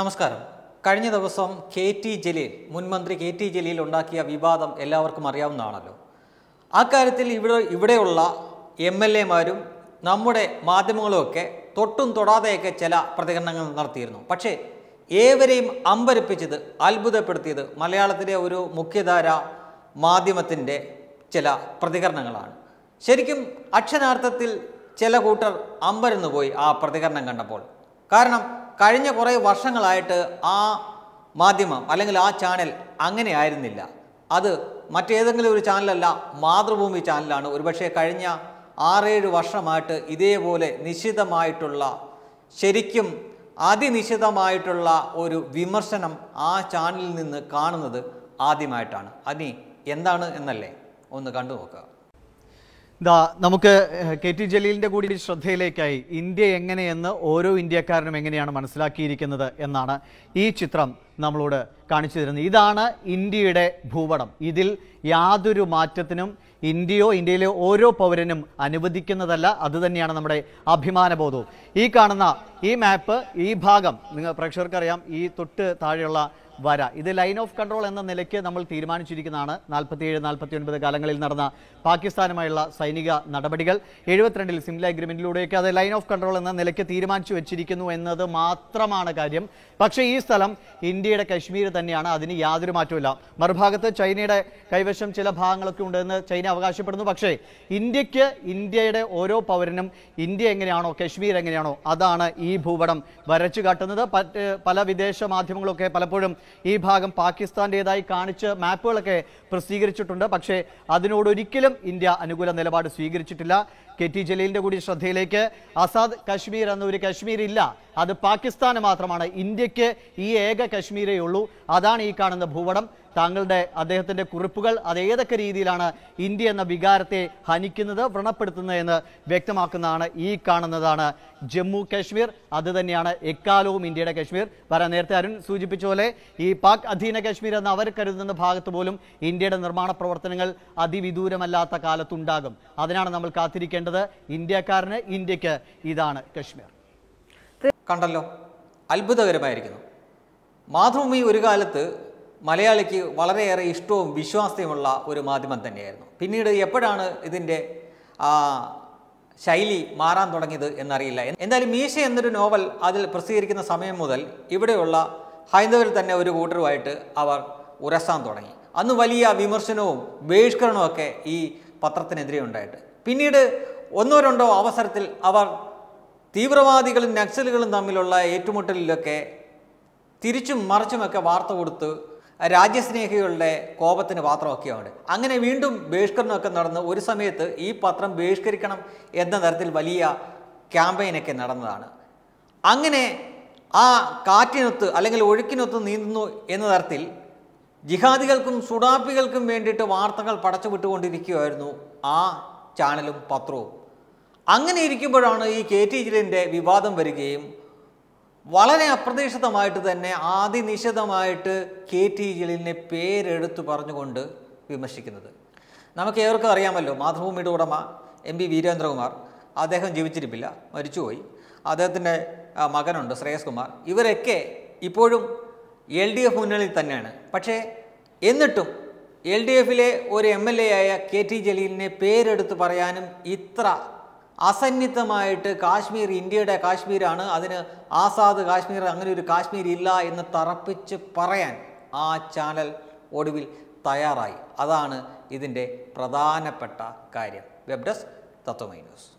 നമസ്കാരം കഴിഞ്ഞ ദിവസം കെ ടി ജലീൽ മുൻ മന്ത്രി കെ ടി ജലീൽ ഉണ്ടാക്കിയ വിവാദം എല്ലാവർക്കും അറിയാവുന്നതാണല്ലോ അക്കാര്യത്തിൽ ഇവിടെ ഇവിടെയുള്ള എം എൽ എമാരും നമ്മുടെ മാധ്യമങ്ങളുമൊക്കെ തൊട്ടും തൊടാതെയൊക്കെ ചില പ്രതികരണങ്ങൾ നടത്തിയിരുന്നു പക്ഷേ ഏവരെയും അമ്പരപ്പിച്ചത് അത്ഭുതപ്പെടുത്തിയത് മലയാളത്തിലെ ഒരു മുഖ്യധാര മാധ്യമത്തിൻ്റെ ചില പ്രതികരണങ്ങളാണ് ശരിക്കും അക്ഷരാർത്ഥത്തിൽ ചില കൂട്ടർ അമ്പരന്ന് പോയി ആ പ്രതികരണം കണ്ടപ്പോൾ കാരണം കഴിഞ്ഞ കുറേ വർഷങ്ങളായിട്ട് ആ മാധ്യമം അല്ലെങ്കിൽ ആ ചാനൽ അങ്ങനെ ആയിരുന്നില്ല അത് മറ്റേതെങ്കിലും ഒരു ചാനലല്ല മാതൃഭൂമി ചാനലാണ് ഒരുപക്ഷെ കഴിഞ്ഞ ആറേഴ് വർഷമായിട്ട് ഇതേപോലെ നിശിതമായിട്ടുള്ള ശരിക്കും അതിനിശിതമായിട്ടുള്ള ഒരു വിമർശനം ആ ചാനലിൽ നിന്ന് കാണുന്നത് ആദ്യമായിട്ടാണ് അതി എന്താണ് എന്നല്ലേ ഒന്ന് കണ്ടു ഇതാ നമുക്ക് കെ ടി ജലീലിൻ്റെ കൂടി ശ്രദ്ധയിലേക്കായി ഇന്ത്യ എങ്ങനെയെന്ന് ഓരോ ഇന്ത്യക്കാരനും എങ്ങനെയാണ് മനസ്സിലാക്കിയിരിക്കുന്നത് എന്നാണ് ഈ ചിത്രം നമ്മളോട് കാണിച്ചു തരുന്നത് ഇതാണ് ഇന്ത്യയുടെ ഭൂപടം ഇതിൽ യാതൊരു മാറ്റത്തിനും ഇന്ത്യയോ ഇന്ത്യയിലെ ഓരോ പൗരനും അനുവദിക്കുന്നതല്ല അതുതന്നെയാണ് നമ്മുടെ അഭിമാനബോധവും ഈ കാണുന്ന ഈ മാപ്പ് ഈ ഭാഗം നിങ്ങൾ പ്രേക്ഷകർക്കറിയാം ഈ തൊട്ട് താഴെയുള്ള വര ഇത് ലൈൻ ഓഫ് കൺട്രോൾ എന്ന നിലയ്ക്ക് നമ്മൾ തീരുമാനിച്ചിരിക്കുന്നതാണ് നാൽപ്പത്തിയേഴ് നാൽപ്പത്തി ഒൻപത് കാലങ്ങളിൽ നടന്ന പാകിസ്ഥാനുമായുള്ള സൈനിക നടപടികൾ എഴുപത്തിരണ്ടിൽ സിംല അഗ്രിമെന്റിലൂടെയൊക്കെ അത് ലൈൻ ഓഫ് കൺട്രോൾ എന്ന നിലയ്ക്ക് തീരുമാനിച്ചു വെച്ചിരിക്കുന്നു എന്നത് മാത്രമാണ് കാര്യം പക്ഷേ ഈ സ്ഥലം ഇന്ത്യയുടെ കശ്മീർ തന്നെയാണ് അതിന് യാതൊരു മാറ്റമില്ല മറുഭാഗത്ത് ചൈനയുടെ കൈവശം ചില ഭാഗങ്ങളൊക്കെ ഉണ്ടെന്ന് ചൈന അവകാശപ്പെടുന്നു പക്ഷേ ഇന്ത്യക്ക് ഇന്ത്യയുടെ ഓരോ പൗരനും ഇന്ത്യ എങ്ങനെയാണോ കശ്മീർ എങ്ങനെയാണോ അതാണ് ഈ ഭൂപടം വരച്ചു കാട്ടുന്നത് പല വിദേശ മാധ്യമങ്ങളൊക്കെ പലപ്പോഴും ഈ ഭാഗം പാകിസ്ഥാൻ്റേതായി കാണിച്ച് മാപ്പുകളൊക്കെ പ്രസിദ്ധീകരിച്ചിട്ടുണ്ട് പക്ഷേ അതിനോടൊരിക്കലും ഇന്ത്യ അനുകൂല നിലപാട് സ്വീകരിച്ചിട്ടില്ല കെ ടി ജലീലിൻ്റെ കൂടി ശ്രദ്ധയിലേക്ക് ആസാദ് കാശ്മീർ എന്ന ഒരു അത് പാകിസ്ഥാന് മാത്രമാണ് ഇന്ത്യക്ക് ഈ ഏക കശ്മീരേ ഉള്ളൂ അതാണ് ഈ കാണുന്ന ഭൂപടം താങ്കളുടെ അദ്ദേഹത്തിൻ്റെ കുറിപ്പുകൾ അത് ഏതൊക്കെ രീതിയിലാണ് ഇന്ത്യ എന്ന വികാരത്തെ ഹനിക്കുന്നത് വ്രണപ്പെടുത്തുന്നതെന്ന് വ്യക്തമാക്കുന്നതാണ് ഈ കാണുന്നതാണ് ജമ്മു കാശ്മീർ അത് തന്നെയാണ് എക്കാലവും ഇന്ത്യയുടെ കാശ്മീർ വരാൻ നേരത്തെ അരുൺ സൂചിപ്പിച്ച പോലെ ഈ പാക് അധീന കാശ്മീർ എന്ന് അവർ കരുതുന്ന ഭാഗത്ത് പോലും ഇന്ത്യയുടെ നിർമ്മാണ പ്രവർത്തനങ്ങൾ അതിവിദൂരമല്ലാത്ത കാലത്തുണ്ടാകും അതിനാണ് നമ്മൾ കാത്തിരിക്കേണ്ടത് ഇന്ത്യക്കാരന് ഇന്ത്യക്ക് ഇതാണ് കശ്മീർ കണ്ടല്ലോ അത്ഭുതകരമായിരിക്കുന്നു മാതൃഭൂമി ഒരു കാലത്ത് മലയാളിക്ക് വളരെയേറെ ഇഷ്ടവും വിശ്വാസ്യമുള്ള ഒരു മാധ്യമം തന്നെയായിരുന്നു പിന്നീട് എപ്പോഴാണ് ഇതിൻ്റെ ശൈലി മാറാൻ തുടങ്ങിയത് എന്നറിയില്ല എന്തായാലും മീശ എന്നൊരു നോവൽ അതിൽ പ്രസിദ്ധീകരിക്കുന്ന സമയം മുതൽ ഇവിടെയുള്ള ഹൈന്ദവർ തന്നെ ഒരു കൂട്ടരുമായിട്ട് അവർ ഉരസാൻ തുടങ്ങി അന്ന് വലിയ വിമർശനവും ബഹിഷ്കരണവും ഒക്കെ ഈ പത്രത്തിനെതിരെ ഉണ്ടായിട്ട് പിന്നീട് ഒന്നോ രണ്ടോ അവസരത്തിൽ അവർ തീവ്രവാദികളും നക്സലുകളും തമ്മിലുള്ള ഏറ്റുമുട്ടലിലൊക്കെ തിരിച്ചും മറിച്ചുമൊക്കെ വാർത്ത കൊടുത്ത് രാജ്യസ്നേഹികളുടെ കോപത്തിന് പാത്രമൊക്കെയാണ് അങ്ങനെ വീണ്ടും ബഹിഷ്കരണമൊക്കെ നടന്ന് ഒരു സമയത്ത് ഈ പത്രം ബഹിഷ്കരിക്കണം എന്ന തരത്തിൽ വലിയ ക്യാമ്പയിനൊക്കെ നടന്നതാണ് അങ്ങനെ ആ കാറ്റിനൊത്ത് അല്ലെങ്കിൽ ഒഴുക്കിനൊത്ത് നീന്തുന്നു എന്ന തരത്തിൽ ജിഹാദികൾക്കും സുഡാപ്പികൾക്കും വേണ്ടിയിട്ട് വാർത്തകൾ പടച്ചു വിട്ടുകൊണ്ടിരിക്കുകയായിരുന്നു ആ ചാനലും പത്രവും അങ്ങനെ ഇരിക്കുമ്പോഴാണ് ഈ കെ ടി ജലീലിൻ്റെ വിവാദം വരികയും വളരെ അപ്രതീക്ഷിതമായിട്ട് തന്നെ ആദിനിശിതമായിട്ട് കെ ടി ജലീലിനെ പേരെടുത്തു പറഞ്ഞുകൊണ്ട് വിമർശിക്കുന്നത് നമുക്ക് ഏവർക്കും അറിയാമല്ലോ മാതൃഭൂമിയുടെ ഉടമ എം പി വീരേന്ദ്രകുമാർ അദ്ദേഹം ജീവിച്ചിരിപ്പില്ല മരിച്ചുപോയി അദ്ദേഹത്തിൻ്റെ മകനുണ്ട് ശ്രേയസ് കുമാർ ഇവരൊക്കെ ഇപ്പോഴും എൽ ഡി എഫ് മുന്നണിയിൽ തന്നെയാണ് പക്ഷേ എന്നിട്ടും എൽ ഡി എഫിലെ ഒരു എം എൽ എ ആയ കെ ടി ജലീലിനെ പേരെടുത്ത് പറയാനും ഇത്ര അസന്നിധമായിട്ട് കാശ്മീർ ഇന്ത്യയുടെ കാശ്മീരാണ് അതിന് ആസാദ് കാശ്മീർ അങ്ങനെ ഒരു കാശ്മീർ ഇല്ല എന്ന് തറപ്പിച്ച് പറയാൻ ആ ചാനൽ ഒടുവിൽ തയ്യാറായി അതാണ് ഇതിൻ്റെ പ്രധാനപ്പെട്ട കാര്യം വെബ് ഡെസ്ക് തത്വമൈ ന്യൂസ്